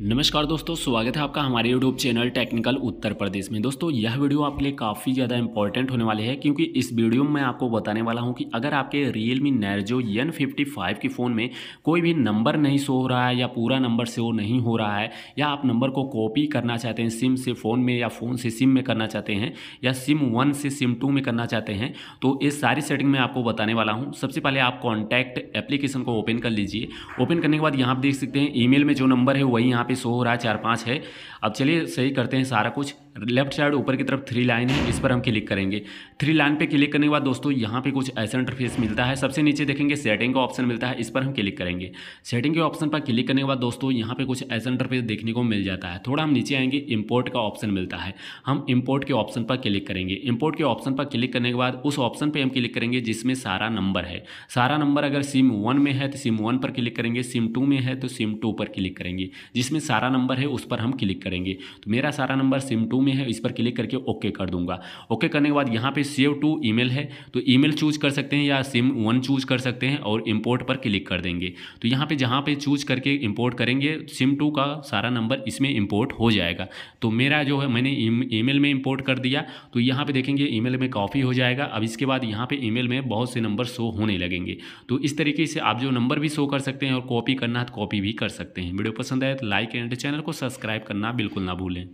नमस्कार दोस्तों स्वागत है आपका हमारे YouTube channel technical Uttar Pradesh में दोस्तों यह वीडियो आपके लिए काफ़ी ज़्यादा इंपॉर्टेंट होने वाली है क्योंकि इस वीडियो में मैं आपको बताने वाला हूं कि अगर आपके Realme Narzo N fifty five के फ़ोन में कोई भी नंबर नहीं शो हो रहा है या पूरा नंबर शो नहीं हो रहा है या आप नंबर को कॉपी करना चाहते हैं सिम से फ़ोन में या फ़ोन से सिम में करना चाहते हैं या सिम वन से सिम टू में करना चाहते हैं तो ये सारी सेटिंग मैं आपको बताने वाला हूँ सबसे पहले आप कॉन्टैक्ट एप्लीकेशन को ओपन कर लीजिए ओपन करने के बाद यहाँ आप देख सकते हैं ई में जो नंबर है वही यहाँ यहाँ पे शो हो रहा है चार पाँच है अब चलिए सही करते हैं सारा कुछ लेफ्ट साइड ऊपर की तरफ थ्री लाइन है इस पर हम क्लिक करेंगे थ्री लाइन पे क्लिक करने के बाद दोस्तों यहाँ पे कुछ ऐसा इंटरफेस मिलता है सबसे नीचे देखेंगे सेटिंग का ऑप्शन मिलता है इस पर हम क्लिक करेंगे सेटिंग के ऑप्शन पर क्लिक करने के बाद दोस्तों यहाँ पे कुछ ऐसा इंटरफेस देखने को मिल जाता है थोड़ा हम नीचे आएंगे इम्पोर्ट का ऑप्शन मिलता है हम इम्पोर्ट के ऑप्शन पर क्लिक करेंगे इम्पोर्ट के ऑप्शन पर क्लिक करने के बाद उस ऑप्शन पर हम क्लिक करेंगे जिसमें सारा नंबर है सारा नंबर अगर सिम वन में है तो सिम वन पर क्लिक करेंगे सिम टू में है तो सिम टू पर क्लिक करेंगे जिसमें सारा नंबर है उस पर हम क्लिक करेंगे तो मेरा सारा नंबर सिम टू में है इस पर क्लिक करके ओके कर दूंगा ओके करने के बाद यहाँ पे सेव टू ईमेल है तो ईमेल चूज कर सकते हैं या सिम वन चूज कर सकते हैं और इम्पोर्ट पर क्लिक कर देंगे तो यहाँ पे जहाँ पे चूज करके इम्पोर्ट करेंगे सिम टू का सारा नंबर इसमें इम्पोर्ट हो जाएगा तो मेरा जो है मैंने ई में इम्पोर्ट कर दिया तो यहाँ पर देखेंगे ई में कॉपी हो जाएगा अब इसके बाद यहाँ पर ई में बहुत से नंबर शो होने लगेंगे तो इस तरीके से आप जो नंबर भी शो कर सकते हैं और कॉपी करना है तो कॉपी भी कर सकते हैं वीडियो पसंद आए तो लाइक एंड चैनल को सब्सक्राइब करना बिल्कुल ना भूलें